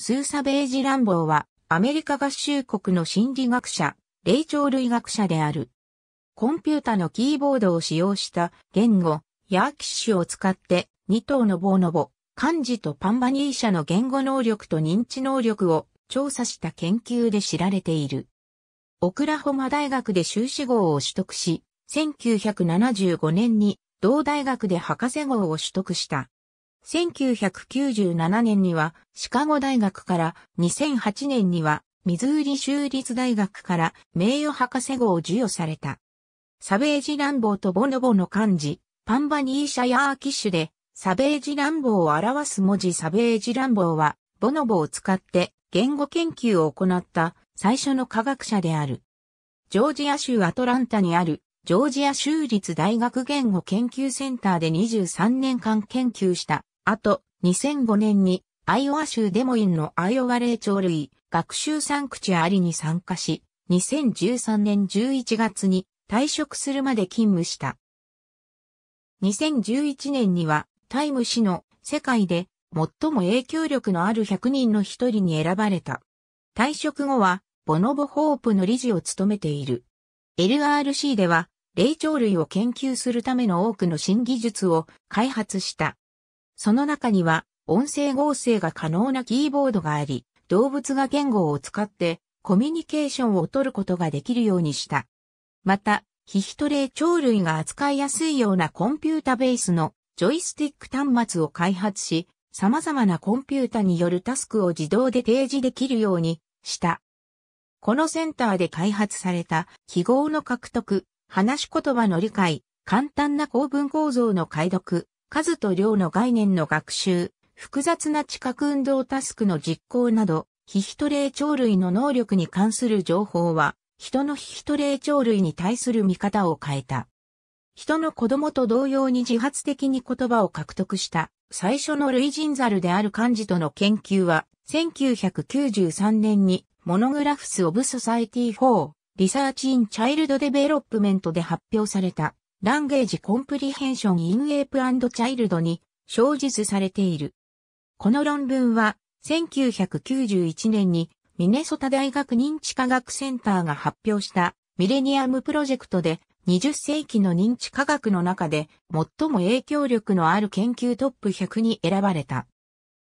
スーサ・ベージ・ランボーは、アメリカ合衆国の心理学者、霊長類学者である。コンピュータのキーボードを使用した言語、ヤーキッシュを使って、2頭のボーノボ、漢字とパンバニー社の言語能力と認知能力を調査した研究で知られている。オクラホマ大学で修士号を取得し、1975年に同大学で博士号を取得した。1997年にはシカゴ大学から2008年にはミズーリ州立大学から名誉博士号を授与された。サベージ乱暴とボノボの漢字、パンバニーシャヤーキッシュで、サベージ乱暴を表す文字サベージ乱暴は、ボノボを使って言語研究を行った最初の科学者である。ジョージア州アトランタにあるジョージア州立大学言語研究センターで23年間研究したあと、2005年にアイオワ州デモインのアイオワ霊長類学習サンクチュアリに参加し、2013年11月に退職するまで勤務した。2011年にはタイム氏の世界で最も影響力のある100人の一人に選ばれた。退職後はボノボホープの理事を務めている。LRC では霊長類を研究するための多くの新技術を開発した。その中には音声合成が可能なキーボードがあり、動物が言語を使ってコミュニケーションを取ることができるようにした。また、ヒヒトレイ鳥類が扱いやすいようなコンピュータベースのジョイスティック端末を開発し、様々なコンピュータによるタスクを自動で提示できるようにした。このセンターで開発された記号の獲得、話し言葉の理解、簡単な構文構造の解読、数と量の概念の学習、複雑な知覚運動タスクの実行など、ヒトレ霊長類の能力に関する情報は、人のヒトレ霊長類に対する見方を変えた。人の子供と同様に自発的に言葉を獲得した最初の類人猿である漢字との研究は、1993年にモノグラフス・オブ・ソサイティフォー・リサーチ・イン・チャイルド・デベロップメントで発表された。ランゲージコンプリヘンションインエープチャイルドに詳述されている。この論文は、1991年にミネソタ大学認知科学センターが発表したミレニアムプロジェクトで20世紀の認知科学の中で最も影響力のある研究トップ100に選ばれた。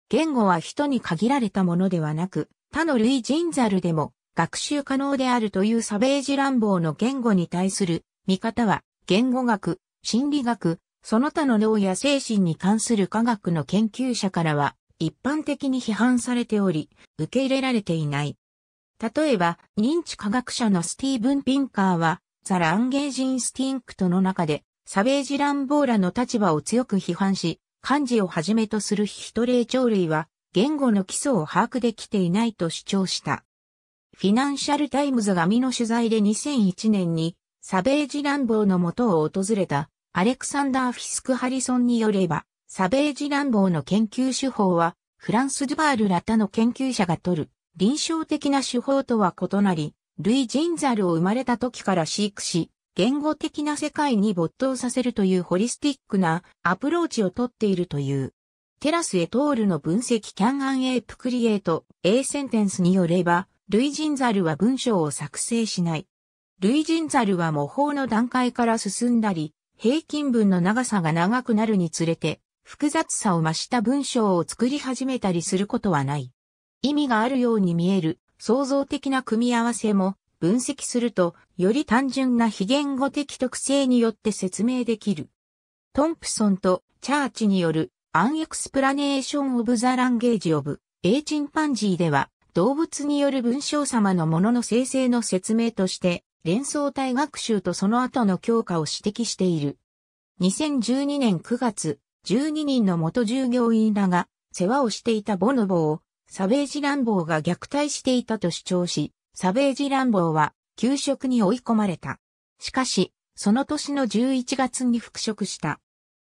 言語は人に限られたものではなく、他の類人猿でも学習可能であるというサベージ乱暴の言語に対する見方は言語学、心理学、その他の脳や精神に関する科学の研究者からは一般的に批判されており、受け入れられていない。例えば、認知科学者のスティーブン・ピンカーは、ザ・ランゲージ・インスティンクトの中で、サベージ・ランボーラの立場を強く批判し、漢字をはじめとする人霊長類は、言語の基礎を把握できていないと主張した。フィナンシャルタイムズが身の取材で2001年に、サベージ乱暴のもとを訪れたアレクサンダー・フィスク・ハリソンによれば、サベージ乱暴の研究手法は、フランス・ゥバールら他の研究者が取る臨床的な手法とは異なり、類人ザルを生まれた時から飼育し、言語的な世界に没頭させるというホリスティックなアプローチをとっているという。テラスエトールの分析キャンアンエープクリエイト A センテンスによれば、類人ザルは文章を作成しない。類人ザルは模倣の段階から進んだり、平均文の長さが長くなるにつれて、複雑さを増した文章を作り始めたりすることはない。意味があるように見える創造的な組み合わせも分析するとより単純な非言語的特性によって説明できる。トンプソンとチャーチによるアンエクスプラネーション・オブ・ザ・ランゲージ・オブ・エイチンパンジーでは動物による文章様のものの生成の説明として連想体学習とその後の強化を指摘している。2012年9月、12人の元従業員らが世話をしていたボノボをサベージ乱暴が虐待していたと主張し、サベージ乱暴は休職に追い込まれた。しかし、その年の11月に復職した。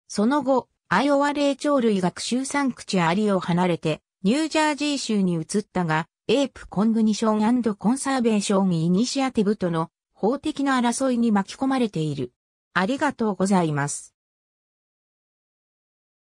その後、アイオワ霊長類学習産口アリを離れて、ニュージャージー州に移ったが、エープコングニションコンサーベーションイニシアティブとの法的な争いに巻き込まれている。ありがとうございます。